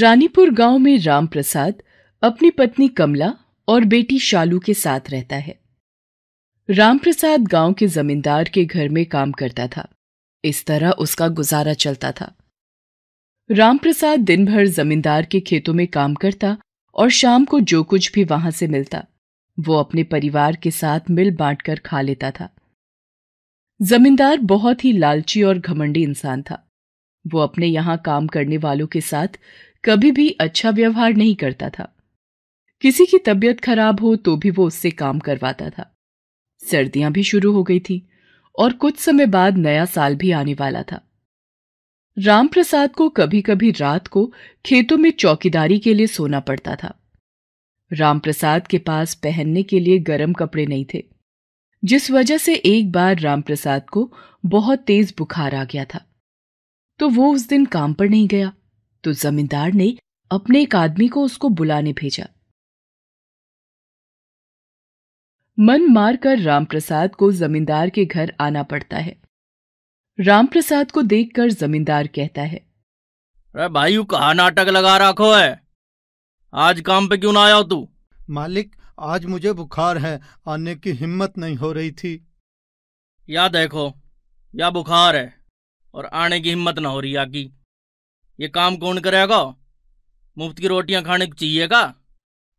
रानीपुर गांव में राम प्रसाद अपनी पत्नी कमला और बेटी शालू के साथ रहता है राम प्रसाद गांव के जमींदार के घर में काम करता था इस तरह उसका गुजारा चलता था राम प्रसाद दिन भर जमींदार के खेतों में काम करता और शाम को जो कुछ भी वहां से मिलता वो अपने परिवार के साथ मिल बांट कर खा लेता था जमींदार बहुत ही लालची और घमंडी इंसान था वो अपने यहाँ काम करने वालों के साथ कभी भी अच्छा व्यवहार नहीं करता था किसी की तबीयत खराब हो तो भी वो उससे काम करवाता था सर्दियां भी शुरू हो गई थी और कुछ समय बाद नया साल भी आने वाला था रामप्रसाद को कभी कभी रात को खेतों में चौकीदारी के लिए सोना पड़ता था रामप्रसाद के पास पहनने के लिए गर्म कपड़े नहीं थे जिस वजह से एक बार रामप्रसाद को बहुत तेज बुखार आ गया था तो वो उस दिन काम पर नहीं गया तो जमींदार ने अपने एक आदमी को उसको बुलाने भेजा मन मारकर रामप्रसाद को जमींदार के घर आना पड़ता है रामप्रसाद को देखकर जमींदार कहता है अरे भाई कहा नाटक लगा रखो है आज काम पे क्यों ना आया हो तू मालिक आज मुझे बुखार है आने की हिम्मत नहीं हो रही थी या देखो या बुखार है और आने की हिम्मत ना हो रही आकी ये काम कौन करेगा मुफ्त की रोटियां खाने को चाहिएगा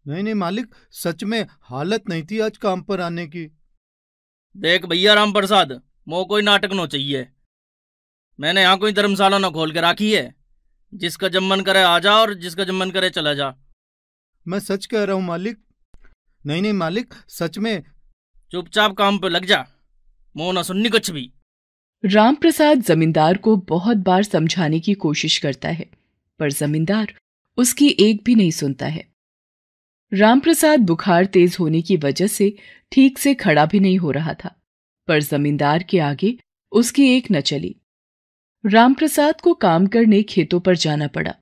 नहीं नहीं मालिक सच में हालत नहीं थी आज काम पर आने की देख भैया राम प्रसाद मो कोई नाटक नो चाहिए मैंने यहाँ कोई धर्मशाला ना खोल के राखी है जिसका जम्मन करे आ जा और जिसका जम्मन करे चला जा मैं सच कह रहा हूँ मालिक नहीं नहीं मालिक सच में चुपचाप काम पर लग जा मोह ना सुननी कुछ भी रामप्रसाद जमींदार को बहुत बार समझाने की कोशिश करता है पर जमींदार उसकी एक भी नहीं सुनता है रामप्रसाद बुखार तेज होने की वजह से ठीक से खड़ा भी नहीं हो रहा था पर जमींदार के आगे उसकी एक न चली रामप्रसाद को काम करने खेतों पर जाना पड़ा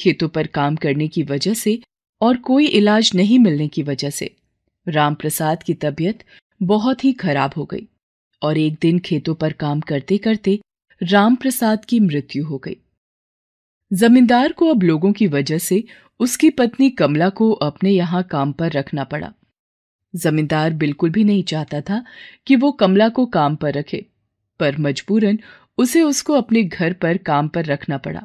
खेतों पर काम करने की वजह से और कोई इलाज नहीं मिलने की वजह से रामप्रसाद की तबीयत बहुत ही खराब हो गई और एक दिन खेतों पर काम करते करते राम प्रसाद की मृत्यु हो गई जमींदार को अब लोगों की वजह से उसकी पत्नी कमला को अपने यहां काम पर रखना पड़ा जमींदार बिल्कुल भी नहीं चाहता था कि वो कमला को काम पर रखे पर मजबूरन उसे उसको अपने घर पर काम पर रखना पड़ा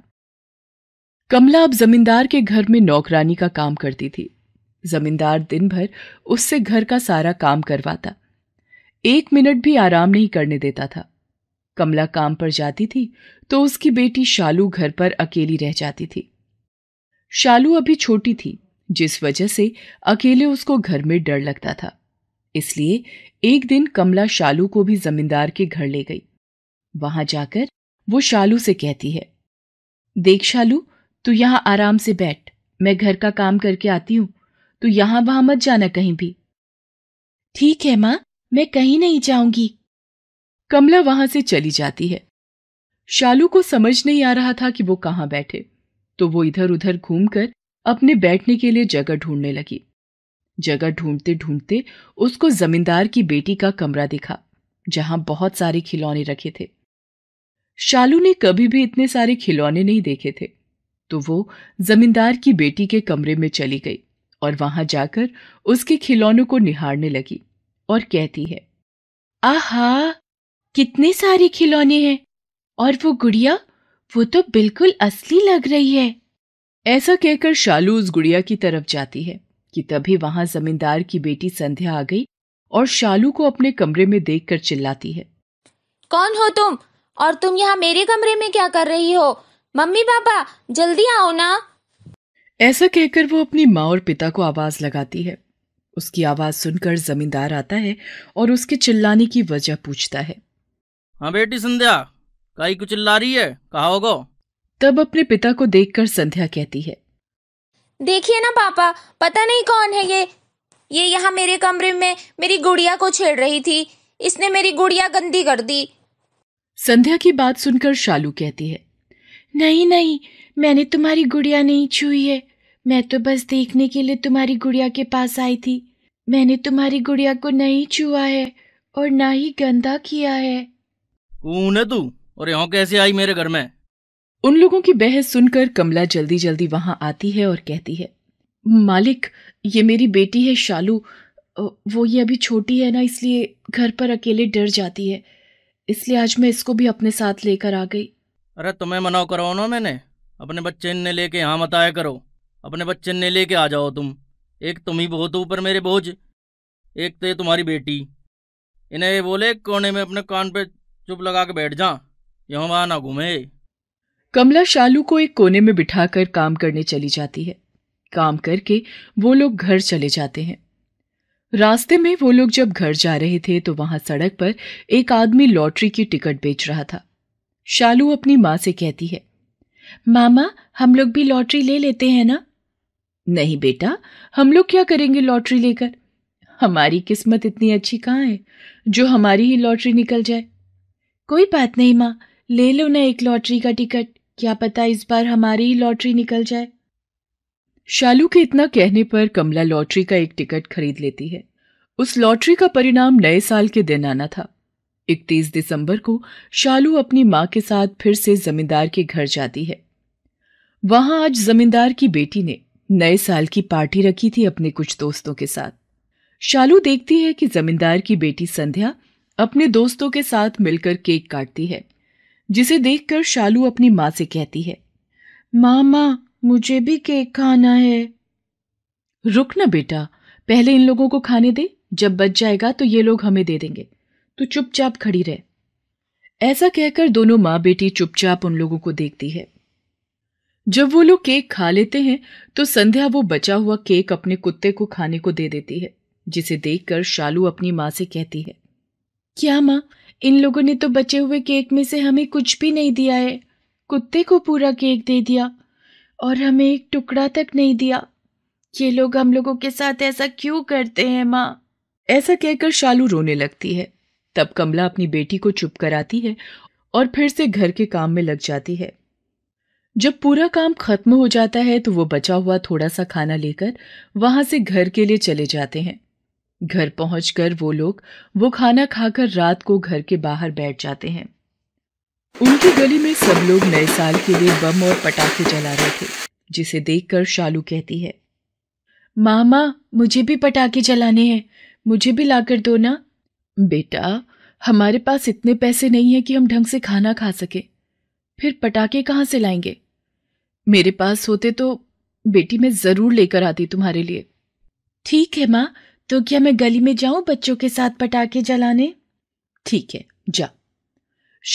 कमला अब जमींदार के घर में नौकरानी का काम करती थी जमींदार दिन भर उससे घर का सारा काम करवाता एक मिनट भी आराम नहीं करने देता था कमला काम पर जाती थी तो उसकी बेटी शालू घर पर अकेली रह जाती थी शालू अभी छोटी थी जिस वजह से अकेले उसको घर में डर लगता था इसलिए एक दिन कमला शालू को भी जमींदार के घर ले गई वहां जाकर वो शालू से कहती है देख शालू तू यहां आराम से बैठ मैं घर का काम करके आती हूं तू यहां वहां मत जाना कहीं भी ठीक है माँ मैं कहीं नहीं जाऊंगी कमला वहां से चली जाती है शालू को समझ नहीं आ रहा था कि वो कहां बैठे तो वो इधर उधर घूमकर अपने बैठने के लिए जगह ढूंढने लगी जगह ढूंढते ढूंढते उसको जमींदार की बेटी का कमरा दिखा जहां बहुत सारे खिलौने रखे थे शालू ने कभी भी इतने सारे खिलौने नहीं देखे थे तो वो जमींदार की बेटी के कमरे में चली गई और वहां जाकर उसके खिलौनों को निहारने लगी और कहती है आहा कितने सारे खिलौने हैं और वो गुड़िया वो तो बिल्कुल असली लग रही है ऐसा कहकर शालू उस गुड़िया की तरफ जाती है कि तभी वहां जमींदार की बेटी संध्या आ गई और शालू को अपने कमरे में देखकर चिल्लाती है कौन हो तुम और तुम यहाँ मेरे कमरे में क्या कर रही हो मम्मी पापा जल्दी आओ ना ऐसा कहकर वो अपनी माँ और पिता को आवाज लगाती है उसकी आवाज सुनकर जमींदार आता है और उसके चिल्लाने की वजह पूछता है हाँ बेटी संध्या काई कुछ चिल्ला रही है कहा होगा तब अपने पिता को देखकर संध्या कहती है देखिए ना पापा पता नहीं कौन है ये ये यहाँ मेरे कमरे में मेरी गुड़िया को छेड़ रही थी इसने मेरी गुड़िया गंदी कर दी संध्या की बात सुनकर शालू कहती है नहीं नहीं मैंने तुम्हारी गुड़िया नहीं छुई है मैं तो बस देखने के लिए तुम्हारी गुड़िया के पास आई थी मैंने तुम्हारी गुड़िया को नहीं छुआ है और ना ही गंदा किया है कौन है तू और यहाँ कैसे आई मेरे घर में उन लोगों की बहस सुनकर कमला जल्दी जल्दी वहां आती है और कहती है मालिक ये मेरी बेटी है शालू वो ये अभी छोटी है ना इसलिए घर पर अकेले डर जाती है इसलिए आज मैं इसको भी अपने साथ लेकर आ गई अरे तुम्हें मना करो ना मैंने अपने बच्चे ने लेके यहाँ मत आया करो अपने बच्चे ने लेके आ जाओ तुम एक तुम ही बहुत ऊपर मेरे बोझ एक तो तुम्हारी बेटी इन्हें ये बोले कोने में अपने कान पे चुप लगा के बैठ जा यहाँ वहां ना घूमे कमला शालू को एक कोने में बिठाकर काम करने चली जाती है काम करके वो लोग घर चले जाते हैं रास्ते में वो लोग जब घर जा रहे थे तो वहां सड़क पर एक आदमी लॉटरी की टिकट बेच रहा था शालू अपनी माँ से कहती है मामा हम लोग भी लॉटरी ले लेते हैं ना नहीं बेटा हम लोग क्या करेंगे लॉटरी लेकर हमारी किस्मत इतनी अच्छी कहाँ है जो हमारी ही लॉटरी निकल जाए कोई बात नहीं माँ ले लो ना एक लॉटरी का टिकट क्या पता इस बार हमारी ही लॉटरी निकल जाए शालू के इतना कहने पर कमला लॉटरी का एक टिकट खरीद लेती है उस लॉटरी का परिणाम नए साल के दिन आना था इकतीस दिसंबर को शालू अपनी माँ के साथ फिर से जमींदार के घर जाती है वहां आज जमींदार की बेटी ने नए साल की पार्टी रखी थी अपने कुछ दोस्तों के साथ शालू देखती है कि जमींदार की बेटी संध्या अपने दोस्तों के साथ मिलकर केक काटती है जिसे देखकर शालू अपनी माँ से कहती है मामा मुझे भी केक खाना है रुक ना बेटा पहले इन लोगों को खाने दे जब बच जाएगा तो ये लोग हमें दे देंगे तो चुपचाप खड़ी रहे ऐसा कहकर दोनों माँ बेटी चुपचाप उन लोगों को देखती है जब वो लोग केक खा लेते हैं तो संध्या वो बचा हुआ केक अपने कुत्ते को खाने को दे देती है जिसे देखकर शालू अपनी माँ से कहती है क्या माँ इन लोगों ने तो बचे हुए केक में से हमें कुछ भी नहीं दिया है कुत्ते को पूरा केक दे दिया और हमें एक टुकड़ा तक नहीं दिया ये लोग हम लोगों के साथ ऐसा क्यों करते हैं माँ ऐसा कहकर शालू रोने लगती है तब कमला अपनी बेटी को चुप कराती है और फिर से घर के काम में लग जाती है जब पूरा काम खत्म हो जाता है तो वो बचा हुआ थोड़ा सा खाना लेकर वहां से घर के लिए चले जाते हैं घर पहुंचकर वो लोग वो खाना खाकर रात को घर के बाहर बैठ जाते हैं उनकी गली में सब लोग नए साल के लिए बम और पटाखे जला रहे थे जिसे देखकर शालू कहती है मामा मुझे भी पटाखे जलाने हैं मुझे भी लाकर दो ना बेटा हमारे पास इतने पैसे नहीं है कि हम ढंग से खाना खा सके फिर पटाखे कहाँ से लाएंगे मेरे पास होते तो बेटी मैं जरूर लेकर आती तुम्हारे लिए ठीक है माँ तो क्या मैं गली में जाऊं बच्चों के साथ पटाखे जलाने ठीक है जा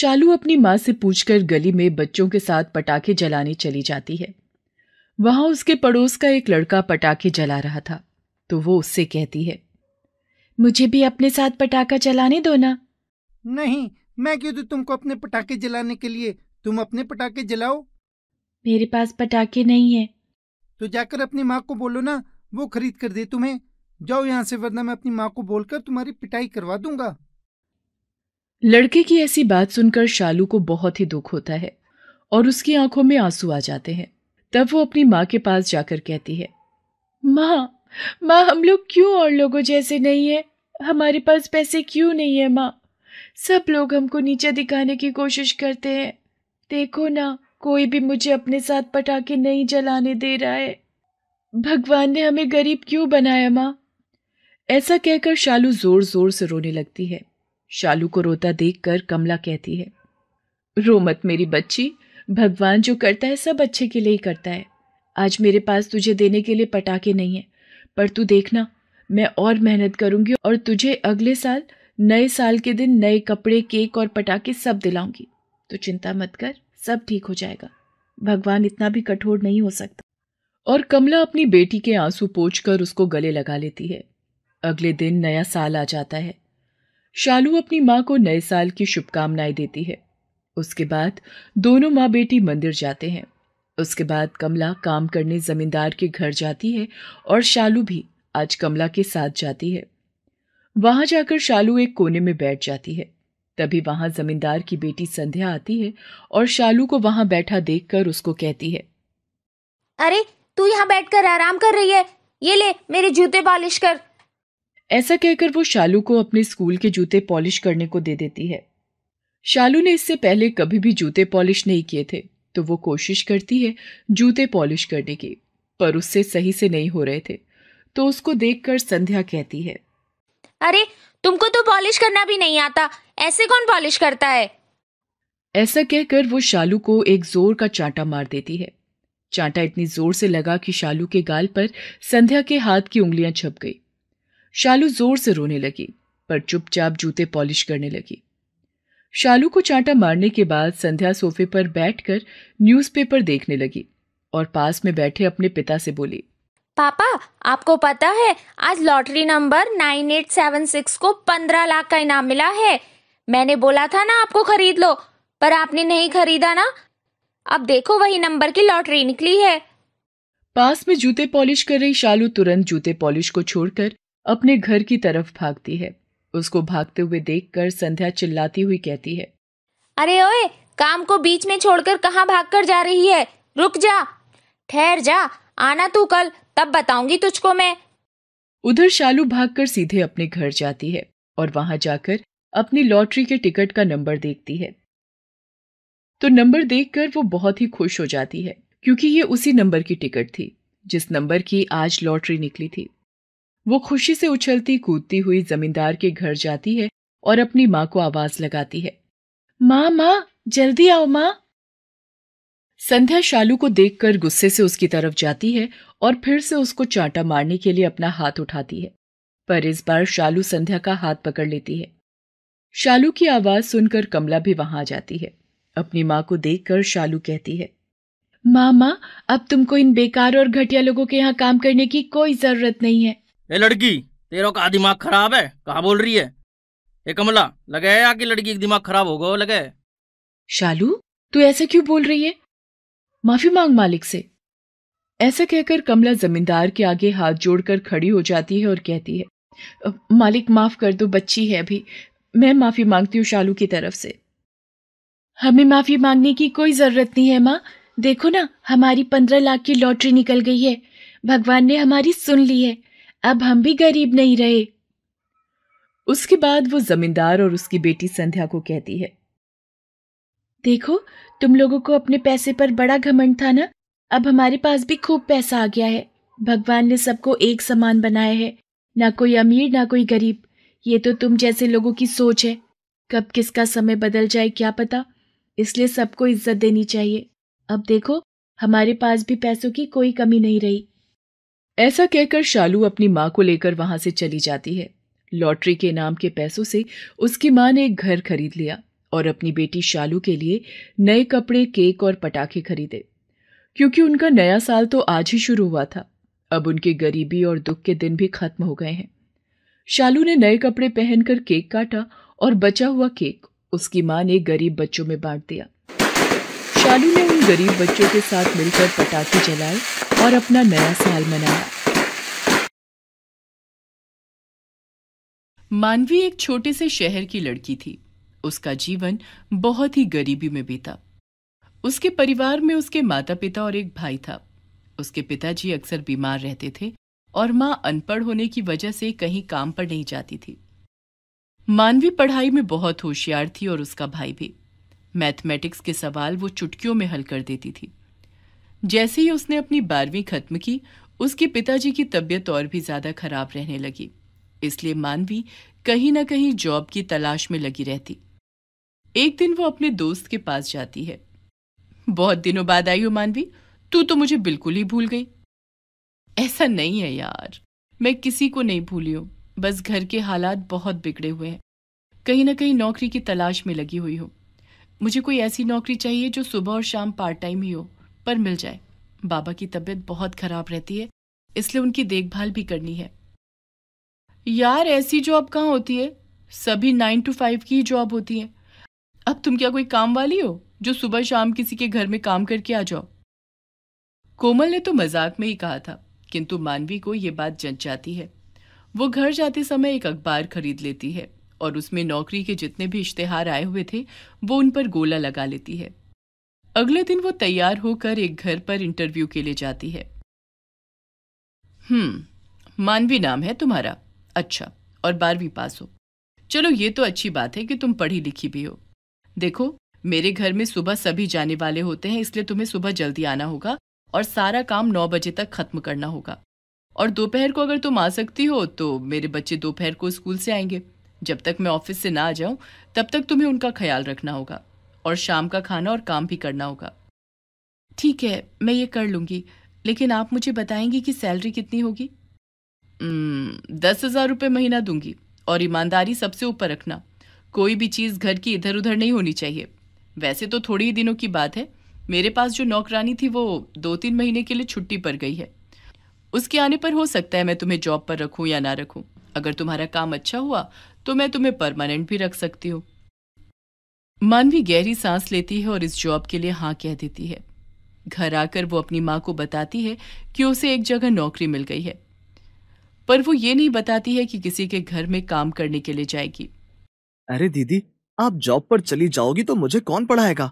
शालू अपनी माँ से पूछकर गली में बच्चों के साथ पटाखे जलाने चली जाती है वहां उसके पड़ोस का एक लड़का पटाखे जला रहा था तो वो उससे कहती है मुझे भी अपने साथ पटाखा जलाने दो ना नहीं मैं क्यों तो तुमको अपने पटाखे जलाने के लिए तुम अपने पटाखे जलाओ मेरे पास पटाखे नहीं है तो जाकर अपनी माँ को बोलो ना वो खरीद कर दे तुम्हें जाओ यहाँ से वरना मैं अपनी माँ को बोलकर तुम्हारी पिटाई करवा दूंगा लड़के की ऐसी बात सुनकर शालू को बहुत ही दुख होता है और उसकी आंखों में आंसू आ जाते हैं तब वो अपनी माँ के पास जाकर कहती है माँ माँ हम लोग क्यों और लोगों जैसे नहीं है हमारे पास पैसे क्यों नहीं है माँ सब लोग हमको नीचे दिखाने की कोशिश करते हैं देखो ना कोई भी मुझे अपने साथ पटाखे नहीं जलाने दे रहा है भगवान ने हमें गरीब क्यों बनाया माँ ऐसा कहकर शालू जोर जोर से रोने लगती है शालू को रोता देखकर कमला कहती है रो मत मेरी बच्ची भगवान जो करता है सब अच्छे के लिए ही करता है आज मेरे पास तुझे देने के लिए पटाखे नहीं है पर तू देखना मैं और मेहनत करूंगी और तुझे अगले साल नए साल के दिन नए कपड़े केक और पटाखे सब दिलाऊंगी तो चिंता मत कर सब ठीक हो जाएगा भगवान इतना भी कठोर नहीं हो सकता और कमला अपनी बेटी के आंसू पोछ उसको गले लगा लेती है अगले दिन नया साल आ जाता है शालू अपनी माँ को नए साल की शुभकामनाएं देती है उसके बाद दोनों माँ बेटी मंदिर जाते हैं उसके बाद कमला काम करने जमींदार के घर जाती है और शालू भी आज कमला के साथ जाती है वहां जाकर शालू एक कोने में बैठ जाती है तभी वहां जमींदार की बेटी संध्या आती है और शालू को वहां बैठा देखकर उसको कहती है अरे तू यहाँ बैठकर आराम कर रही है ये ले मेरे जूते पॉलिश कर ऐसा कहकर वो शालू को अपने स्कूल के जूते पॉलिश करने को दे देती है शालू ने इससे पहले कभी भी जूते पॉलिश नहीं किए थे तो वो कोशिश करती है जूते पॉलिश करने की पर उससे सही से नहीं हो रहे थे तो उसको देखकर संध्या कहती है अरे तुमको तो पॉलिश करना भी नहीं आता ऐसे कौन पॉलिश करता है ऐसा कहकर वो शालू को एक जोर का चांटा मार देती है चांटा इतनी जोर से लगा कि शालू के गाल पर संध्या के हाथ की उंगलियां छप गई शालू जोर से रोने लगी पर चुपचाप जूते पॉलिश करने लगी शालू को चांटा मारने के बाद संध्या सोफे पर बैठकर न्यूज़पेपर देखने लगी और पास में बैठे अपने पिता से बोली पापा आपको पता है आज lottery number nine eight seven six को पंद्रह लाख का इनाम मिला है मैंने बोला था ना आपको खरीद लो पर आपने नहीं खरीदा ना अब देखो वही नंबर की लॉटरी निकली है पास में जूते पॉलिश कर रही शालू तुरंत जूते पॉलिश को छोड़कर अपने घर की तरफ भागती है उसको भागते हुए देखकर संध्या चिल्लाती हुई कहती है अरे ओए काम को बीच में छोड़कर कहाँ भाग कर जा रही है रुक जा ठहर जा आना तू कल तब बताऊंगी तुझको मैं उधर शालू भागकर सीधे अपने घर जाती है और वहां जाकर अपनी लॉटरी के टिकट का नंबर देखती है तो नंबर देखकर वो बहुत ही खुश हो जाती है क्योंकि ये उसी नंबर की टिकट थी जिस नंबर की आज लॉटरी निकली थी वो खुशी से उछलती कूदती हुई जमींदार के घर जाती है और अपनी माँ को आवाज लगाती है माँ माँ जल्दी आओ माँ संध्या शालू को देखकर गुस्से से उसकी तरफ जाती है और फिर से उसको चांटा मारने के लिए अपना हाथ उठाती है पर इस बार शालू संध्या का हाथ पकड़ लेती है शालू की आवाज सुनकर कमला भी वहां जाती है अपनी माँ को देखकर शालू कहती है मामा अब तुमको इन बेकार और घटिया लोगों के यहाँ काम करने की कोई जरूरत नहीं है ए लड़की तेरा का दिमाग खराब है कहा बोल रही है ए कमला लगे आगे लड़की का दिमाग खराब होगा लगे शालू तू ऐसा क्यों बोल रही है माफी मांग मालिक से ऐसा कहकर कमला जमींदार के आगे हाथ जोड़कर खड़ी हो जाती है और कहती है मालिक माफ कर दो बच्ची है अभी मैं माफ़ी मांगती हूँ शालू की तरफ से हमें माफ़ी मांगने की कोई ज़रूरत नहीं है माँ देखो ना हमारी पंद्रह लाख की लॉटरी निकल गई है भगवान ने हमारी सुन ली है अब हम भी गरीब नहीं रहे उसके बाद वो जमींदार और उसकी बेटी संध्या को कहती है देखो तुम लोगों को अपने पैसे पर बड़ा घमंड था ना अब हमारे पास भी खूब पैसा आ गया है भगवान ने सबको एक समान बनाया है ना कोई अमीर ना कोई गरीब ये तो तुम जैसे लोगों की सोच है कब किसका समय बदल जाए क्या पता इसलिए सबको इज्जत देनी चाहिए अब देखो हमारे पास भी पैसों की कोई कमी नहीं रही ऐसा कहकर शालू अपनी माँ को लेकर वहां से चली जाती है लॉटरी के नाम के पैसों से उसकी माँ ने एक घर खरीद लिया और अपनी बेटी शालू के लिए नए कपड़े केक और पटाखे खरीदे क्योंकि उनका नया साल तो आज ही शुरू हुआ था अब उनके गरीबी और दुख के दिन भी खत्म हो गए हैं शालू ने नए कपड़े पहनकर केक काटा और बचा हुआ केक उसकी माँ ने गरीब बच्चों में बांट दिया शालू ने उन गरीब बच्चों के साथ मिलकर पटाखे जलाए और अपना नया साल मनाया मानवी एक छोटे से शहर की लड़की थी उसका जीवन बहुत ही गरीबी में बीता उसके परिवार में उसके माता पिता और एक भाई था उसके पिताजी अक्सर बीमार रहते थे और माँ अनपढ़ होने की वजह से कहीं काम पर नहीं जाती थी मानवी पढ़ाई में बहुत होशियार थी और उसका भाई भी मैथमेटिक्स के सवाल वो चुटकियों में हल कर देती थी जैसे ही उसने अपनी बारहवीं खत्म की उसके पिताजी की तबीयत और भी ज्यादा खराब रहने लगी इसलिए मानवी कहीं ना कहीं जॉब की तलाश में लगी रहती एक दिन वो अपने दोस्त के पास जाती है बहुत दिनों बाद आई हो मानवी तू तो मुझे बिल्कुल ही भूल गई ऐसा नहीं है यार मैं किसी को नहीं भूली हूं बस घर के हालात बहुत बिगड़े हुए हैं कहीं ना कहीं नौकरी की तलाश में लगी हुई हूं मुझे कोई ऐसी नौकरी चाहिए जो सुबह और शाम पार्ट टाइम ही हो पर मिल जाए बाबा की तबीयत बहुत खराब रहती है इसलिए उनकी देखभाल भी करनी है यार ऐसी जॉब कहाँ होती है सभी नाइन टू फाइव की जॉब होती है अब तुम क्या कोई काम वाली हो जो सुबह शाम किसी के घर में काम करके आ जाओ कोमल ने तो मजाक में ही कहा था किंतु मानवी को ये बात जंच जाती है वो घर जाते समय एक अखबार खरीद लेती है और उसमें नौकरी के जितने भी इश्तेहार आए हुए थे वो उन पर गोला लगा लेती है अगले दिन वो तैयार होकर एक घर पर इंटरव्यू के लिए जाती है हम्म मानवी नाम है तुम्हारा अच्छा और बारहवीं पास हो चलो ये तो अच्छी बात है कि तुम पढ़ी लिखी भी हो देखो मेरे घर में सुबह सभी जाने वाले होते हैं इसलिए तुम्हें सुबह जल्दी आना होगा और सारा काम नौ बजे तक ख़त्म करना होगा और दोपहर को अगर तुम आ सकती हो तो मेरे बच्चे दोपहर को स्कूल से आएंगे जब तक मैं ऑफिस से ना आ जाऊं तब तक तुम्हें उनका ख्याल रखना होगा और शाम का खाना और काम भी करना होगा ठीक है मैं ये कर लूंगी लेकिन आप मुझे बताएंगी कि सैलरी कितनी होगी दस हज़ार रुपये महीना दूंगी और ईमानदारी सबसे ऊपर रखना कोई भी चीज़ घर की इधर उधर नहीं होनी चाहिए वैसे तो थोड़ी ही दिनों की बात है मेरे पास जो नौकरानी थी वो दो तीन महीने के लिए छुट्टी पर गई है उसके आने पर हो सकता है मैं तुम्हें जॉब पर रखूं या ना रखूं अगर तुम्हारा काम अच्छा हुआ तो मैं तुम्हें परमानेंट भी रख सकती हूँ मानवी गहरी सांस लेती है और इस जॉब के लिए हाँ कह देती है घर आकर वो अपनी माँ को बताती है कि उसे एक जगह नौकरी मिल गई है पर वो ये नहीं बताती है कि किसी के घर में काम करने के लिए जाएगी अरे दीदी आप जॉब पर चली जाओगी तो मुझे कौन पढ़ाएगा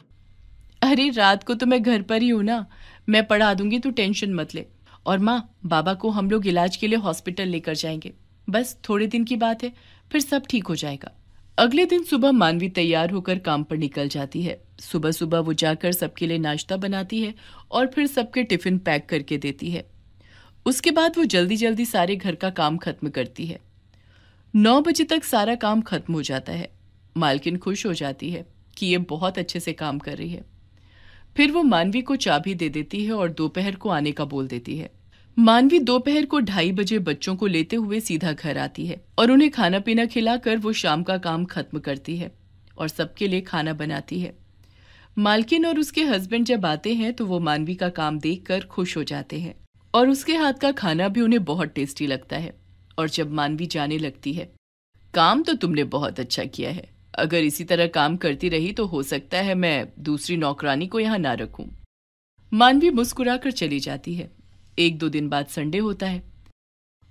अरे रात को तो मैं घर पर ही हूँ ना मैं पढ़ा दूंगी तू टेंशन मत ले और माँ बाबा को हम लोग इलाज के लिए हॉस्पिटल लेकर जाएंगे बस थोड़े दिन की बात है फिर सब ठीक हो जाएगा अगले दिन सुबह मानवी तैयार होकर काम पर निकल जाती है सुबह सुबह वो जाकर सबके लिए नाश्ता बनाती है और फिर सबके टिफिन पैक करके देती है उसके बाद वो जल्दी जल्दी सारे घर का काम खत्म करती है नौ बजे तक सारा काम खत्म हो जाता है मालकिन खुश हो जाती है कि ये बहुत अच्छे से काम कर रही है फिर वो मानवी को चाबी दे देती है और दोपहर को आने का बोल देती है मानवी दोपहर को ढाई बजे बच्चों को लेते हुए सीधा घर आती है और उन्हें खाना पीना खिलाकर वो शाम का काम खत्म करती है और सबके लिए खाना बनाती है मालकिन और उसके हस्बैंड जब आते हैं तो वो मानवी का काम देखकर खुश हो जाते हैं और उसके हाथ का खाना भी उन्हें बहुत टेस्टी लगता है और जब मानवी जाने लगती है काम तो तुमने बहुत अच्छा किया है अगर इसी तरह काम करती रही तो हो सकता है मैं दूसरी नौकरानी को यहाँ ना रखूं मानवी मुस्कुराकर चली जाती है एक दो दिन बाद संडे होता है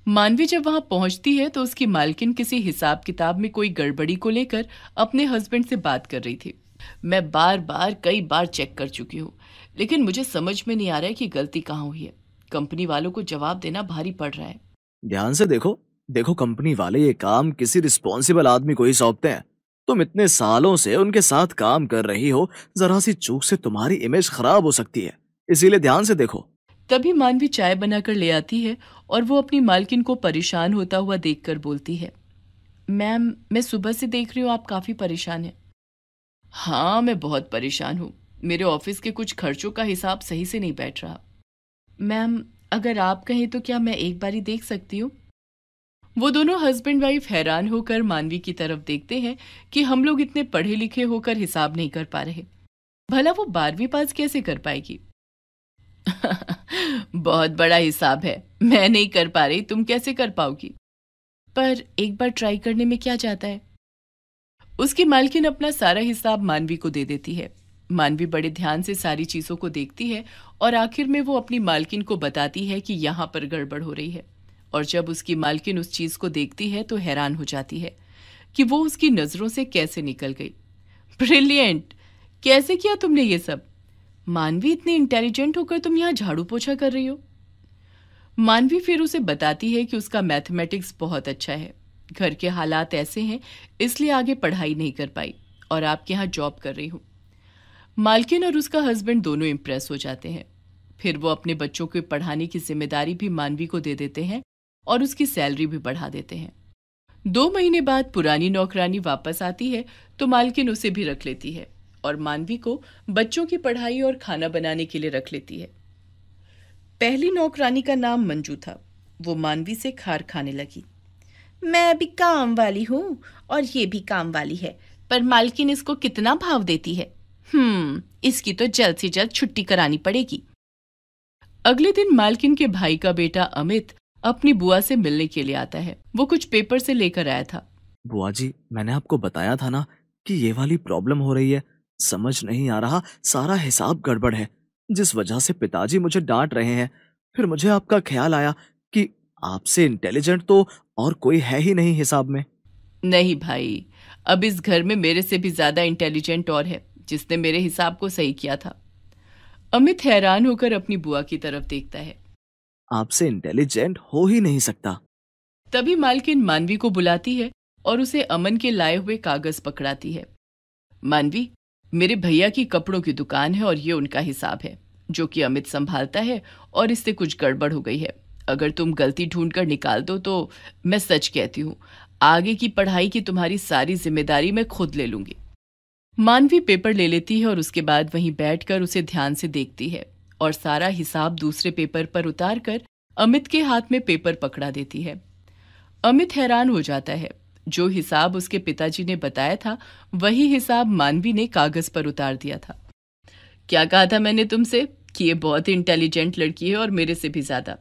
मानवी जब वहां पहुंचती है तो उसकी मालकिन किसी हिसाब किताब में कोई गड़बड़ी को लेकर अपने हस्बैंड से बात कर रही थी मैं बार बार कई बार चेक कर चुकी हूँ लेकिन मुझे समझ में नहीं आ रहा है कि गलती कहाँ हुई है कंपनी वालों को जवाब देना भारी पड़ रहा है ध्यान से देखो देखो कंपनी वाले ये काम किसी रिस्पॉन्सिबल आदमी को ही सौंपते हैं तुम इतने सालों से उनके साथ काम कर रही हो जरा सी चूक से तुम्हारी इमेज खराब हो सकती है इसीलिए ध्यान से देखो तभी मानवी चाय बनाकर ले आती है और वो अपनी मालकिन को परेशान होता हुआ देखकर बोलती है मैम मैं सुबह से देख रही हूँ आप काफ़ी परेशान हैं हाँ मैं बहुत परेशान हूँ मेरे ऑफिस के कुछ खर्चों का हिसाब सही से नहीं बैठ रहा मैम अगर आप कहें तो क्या मैं एक बारी देख सकती हूँ वो दोनों हस्बैंड वाइफ हैरान होकर मानवी की तरफ देखते हैं कि हम लोग इतने पढ़े लिखे होकर हिसाब नहीं कर पा रहे भला वो बारहवीं पास कैसे कर पाएगी बहुत बड़ा हिसाब है मैं नहीं कर पा रही तुम कैसे कर पाओगी पर एक बार ट्राई करने में क्या जाता है उसकी मालकिन अपना सारा हिसाब मानवी को दे देती है मानवी बड़े ध्यान से सारी चीजों को देखती है और आखिर में वो अपनी मालकिन को बताती है कि यहां पर गड़बड़ हो रही है और जब उसकी मालकिन उस चीज को देखती है तो हैरान हो जाती है कि वो उसकी नजरों से कैसे निकल गई ब्रिलियंट कैसे किया तुमने ये सब मानवी इतनी इंटेलिजेंट होकर तुम यहां झाड़ू पोछा कर रही हो मानवी फिर उसे बताती है कि उसका मैथमेटिक्स बहुत अच्छा है घर के हालात ऐसे हैं इसलिए आगे पढ़ाई नहीं कर पाई और आपके यहां जॉब कर रही हूं मालकिन और उसका हस्बैंड दोनों इंप्रेस हो जाते हैं फिर वो अपने बच्चों को पढ़ाने की जिम्मेदारी भी मानवी को दे देते हैं और उसकी सैलरी भी बढ़ा देते हैं दो महीने बाद पुरानी नौकरानी वापस आती है तो मालकिन उसे भी रख लेती है और मानवी को बच्चों की पढ़ाई और खाना बनाने के लिए रख लेती है पहली नौकरानी का नाम मंजू था वो मानवी से खार खाने लगी मैं अभी काम वाली हूँ और ये भी काम वाली है पर मालकिन इसको कितना भाव देती है हम्म इसकी तो जल्द से जल्द छुट्टी करानी पड़ेगी अगले दिन मालकिन के भाई का बेटा अमित अपनी बुआ से मिलने के लिए आता है वो कुछ पेपर से लेकर आया था बुआ जी मैंने आपको बताया था ना कि ये वाली प्रॉब्लम हो रही है समझ नहीं आ रहा सारा हिसाब गड़बड़ है जिस वजह से पिताजी मुझे डांट रहे हैं फिर मुझे आपका ख्याल आया कि आपसे इंटेलिजेंट तो और कोई है ही नहीं हिसाब में नहीं भाई अब इस घर में मेरे से भी ज्यादा इंटेलिजेंट और है जिसने मेरे हिसाब को सही किया था अमित हैरान होकर अपनी बुआ की तरफ देखता है आपसे इंटेलिजेंट हो ही नहीं सकता तभी मालकिन मानवी को बुलाती है और उसे अमन के लाए हुए कागज पकड़ाती है मानवी मेरे भैया की कपड़ों की दुकान है और ये उनका हिसाब है जो कि अमित संभालता है और इससे कुछ गड़बड़ हो गई है अगर तुम गलती ढूंढ कर निकाल दो तो मैं सच कहती हूँ आगे की पढ़ाई की तुम्हारी सारी जिम्मेदारी मैं खुद ले लूंगी मानवी पेपर ले लेती है और उसके बाद वहीं बैठकर उसे ध्यान से देखती है और सारा हिसाब दूसरे पेपर पर उतार कर अमित के हाथ में पेपर पकड़ा देती है अमित हैरान हो जाता है जो हिसाब उसके पिताजी ने बताया था वही हिसाब मानवी ने कागज पर उतार दिया था क्या कहा था मैंने तुमसे कि ये बहुत इंटेलिजेंट लड़की है और मेरे से भी ज्यादा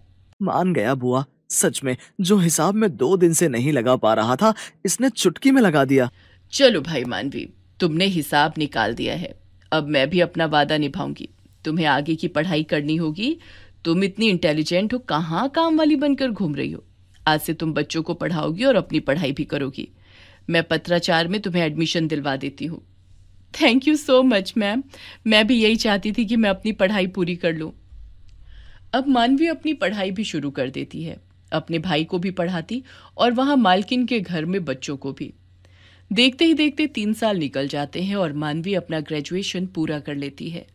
मान गया बुआ सच में जो हिसाब में दो दिन से नहीं लगा पा रहा था इसने चुटकी में लगा दिया चलो भाई मानवी तुमने हिसाब निकाल दिया है अब मैं भी अपना वादा निभाऊंगी तुम्हें आगे की पढ़ाई करनी होगी तुम इतनी इंटेलिजेंट हो कहाँ काम वाली बनकर घूम रही हो आज से तुम बच्चों को पढ़ाओगी और अपनी पढ़ाई भी करोगी मैं पत्राचार में तुम्हें एडमिशन दिलवा देती हूँ thank you so much ma'am मैं भी यही चाहती थी कि मैं अपनी पढ़ाई पूरी कर लूँ अब मानवी अपनी पढ़ाई भी शुरू कर देती है अपने भाई को भी पढ़ाती और वहाँ मालकिन के घर में बच्चों को भी देखते ही देखते तीन साल निकल जाते हैं और मानवी अपना ग्रेजुएशन पूरा कर लेती है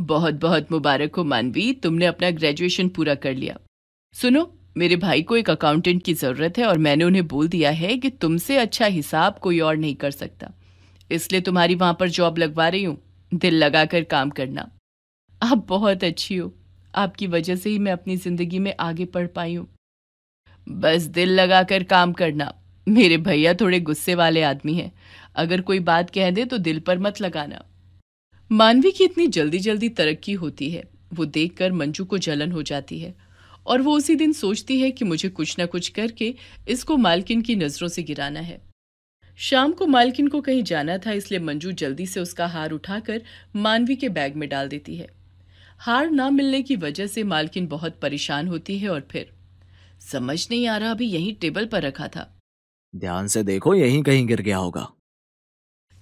बहुत बहुत मुबारक हो मानवी तुमने अपना ग्रेजुएशन पूरा कर लिया सुनो मेरे भाई को एक अकाउंटेंट की ज़रूरत है और मैंने उन्हें बोल दिया है कि तुमसे अच्छा हिसाब कोई और नहीं कर सकता इसलिए तुम्हारी वहां पर जॉब लगवा रही हूँ दिल लगाकर काम करना आप बहुत अच्छी हो आपकी वजह से ही मैं अपनी ज़िंदगी में आगे पढ़ पाई हूँ बस दिल लगाकर काम करना मेरे भैया थोड़े गुस्से वाले आदमी हैं अगर कोई बात कह दे तो दिल पर मत लगाना मानवी की इतनी जल्दी जल्दी तरक्की होती है वो देखकर मंजू को जलन हो जाती है और वो उसी दिन सोचती है कि मुझे कुछ ना कुछ करके इसको मालकिन की नज़रों से गिराना है शाम को मालकिन को कहीं जाना था इसलिए मंजू जल्दी से उसका हार उठाकर मानवी के बैग में डाल देती है हार ना मिलने की वजह से मालकिन बहुत परेशान होती है और फिर समझ नहीं आ रहा अभी यहीं टेबल पर रखा था ध्यान से देखो यहीं कहीं गिर गया होगा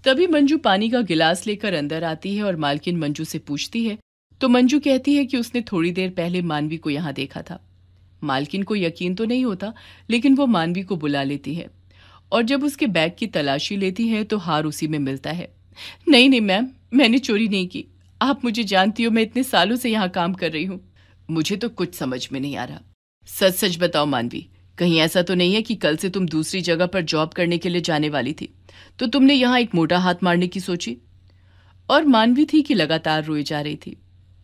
तभी मंजू पानी का गिलास लेकर अंदर आती है और मालकिन मंजू से पूछती है तो मंजू कहती है कि उसने थोड़ी देर पहले मानवी को यहाँ देखा था मालकिन को यकीन तो नहीं होता लेकिन वो मानवी को बुला लेती है और जब उसके बैग की तलाशी लेती है तो हार उसी में मिलता है नहीं नहीं मैम मैंने चोरी नहीं की आप मुझे जानती हो मैं इतने सालों से यहाँ काम कर रही हूँ मुझे तो कुछ समझ में नहीं आ रहा सच सच बताओ मानवी कहीं ऐसा तो नहीं है कि कल से तुम दूसरी जगह पर जॉब करने के लिए जाने वाली थी तो तुमने यहां एक मोटा हाथ मारने की सोची और मानवी थी कि लगातार रोई जा रही थी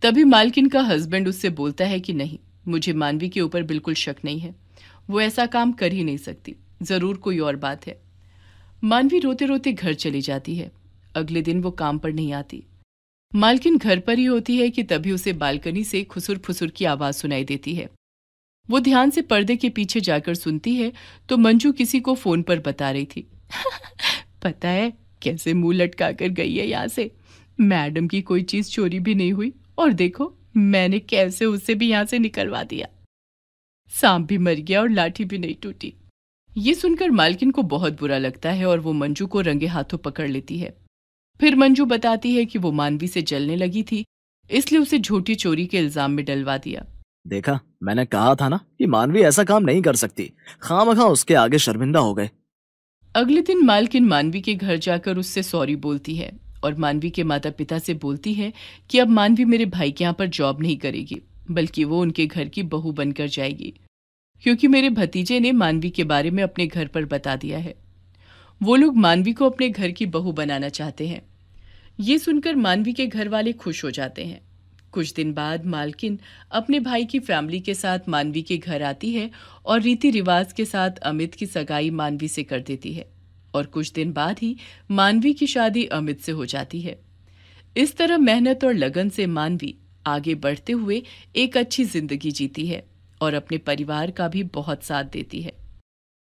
तभी मालकिन का हस्बैंड उससे बोलता है कि नहीं मुझे मानवी के ऊपर बिल्कुल शक नहीं है वो ऐसा काम कर ही नहीं सकती ज़रूर कोई और बात है मानवी रोते रोते घर चली जाती है अगले दिन वो काम पर नहीं आती मालकिन घर पर ही होती है कि तभी उसे बालकनी से खुसुर फुसुर की आवाज़ सुनाई देती है वो ध्यान से पर्दे के पीछे जाकर सुनती है तो मंजू किसी को फोन पर बता रही थी पता है कैसे मुंह लटका कर गई है यहाँ से मैडम की कोई चीज चोरी भी नहीं हुई और देखो मैंने कैसे उसे भी यहाँ से निकलवा दिया सांप भी मर गया और लाठी भी नहीं टूटी ये सुनकर मालकिन को बहुत बुरा लगता है और वो मंजू को रंगे हाथों पकड़ लेती है फिर मंजू बताती है कि वो मानवी से जलने लगी थी इसलिए उसे झूठी चोरी के इल्जाम में डलवा दिया देखा मैंने कहा था ना कि मानवी ऐसा काम नहीं कर सकती खाम खा उसके आगे शर्मिंदा हो गए अगले दिन मालकिन मानवी के घर जाकर उससे सॉरी बोलती है और मानवी के माता पिता से बोलती है कि अब मानवी मेरे भाई के यहाँ पर जॉब नहीं करेगी बल्कि वो उनके घर की बहू बनकर जाएगी क्योंकि मेरे भतीजे ने मानवी के बारे में अपने घर पर बता दिया है वो लोग मानवी को अपने घर की बहू बनाना चाहते हैं ये सुनकर मानवी के घर वाले खुश हो जाते हैं कुछ दिन बाद मालकिन अपने भाई की फैमिली के साथ मानवी के घर आती है और रीति रिवाज के साथ अमित की सगाई मानवी से कर देती है और कुछ दिन बाद ही मानवी की शादी अमित से हो जाती है इस तरह मेहनत और लगन से मानवी आगे बढ़ते हुए एक अच्छी जिंदगी जीती है और अपने परिवार का भी बहुत साथ देती है